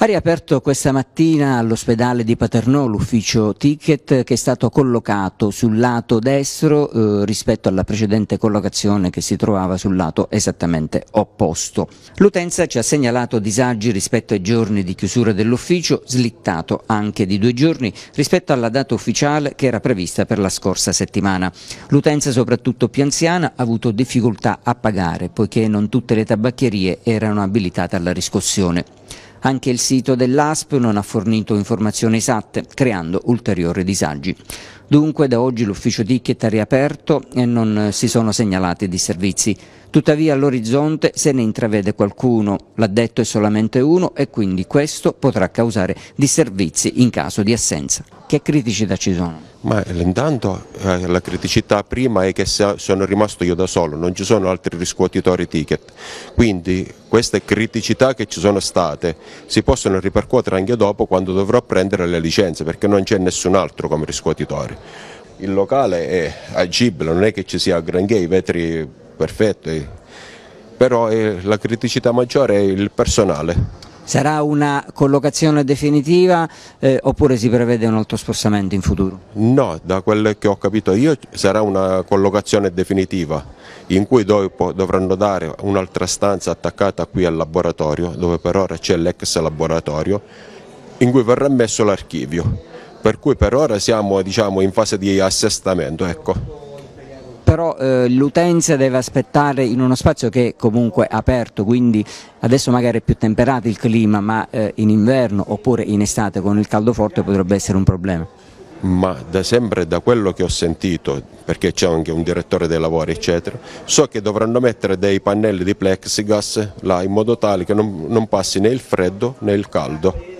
Ha riaperto questa mattina all'ospedale di Paternò l'ufficio ticket che è stato collocato sul lato destro eh, rispetto alla precedente collocazione che si trovava sul lato esattamente opposto. L'utenza ci ha segnalato disagi rispetto ai giorni di chiusura dell'ufficio, slittato anche di due giorni rispetto alla data ufficiale che era prevista per la scorsa settimana. L'utenza soprattutto più anziana ha avuto difficoltà a pagare poiché non tutte le tabacchierie erano abilitate alla riscossione. Anche il sito dell'ASP non ha fornito informazioni esatte, creando ulteriori disagi. Dunque da oggi l'ufficio ticket è riaperto e non eh, si sono segnalati servizi. Tuttavia all'orizzonte se ne intravede qualcuno, l'addetto è solamente uno e quindi questo potrà causare disservizi in caso di assenza. Che criticità ci sono? Ma intanto eh, la criticità prima è che sono rimasto io da solo, non ci sono altri riscuotitori ticket, quindi queste criticità che ci sono state si possono ripercuotere anche dopo quando dovrò prendere le licenze perché non c'è nessun altro come riscuotitore. Il locale è agibile, non è che ci sia granché i vetri perfetti, però eh, la criticità maggiore è il personale. Sarà una collocazione definitiva eh, oppure si prevede un altro spostamento in futuro? No, da quello che ho capito io sarà una collocazione definitiva in cui dopo dovranno dare un'altra stanza attaccata qui al laboratorio dove per ora c'è l'ex laboratorio in cui verrà messo l'archivio per cui per ora siamo diciamo, in fase di assestamento. Ecco però eh, l'utenza deve aspettare in uno spazio che è comunque aperto, quindi adesso magari è più temperato il clima, ma eh, in inverno oppure in estate con il caldo forte potrebbe essere un problema. Ma da sempre da quello che ho sentito, perché c'è anche un direttore dei lavori eccetera, so che dovranno mettere dei pannelli di plexigas là in modo tale che non, non passi né il freddo né il caldo.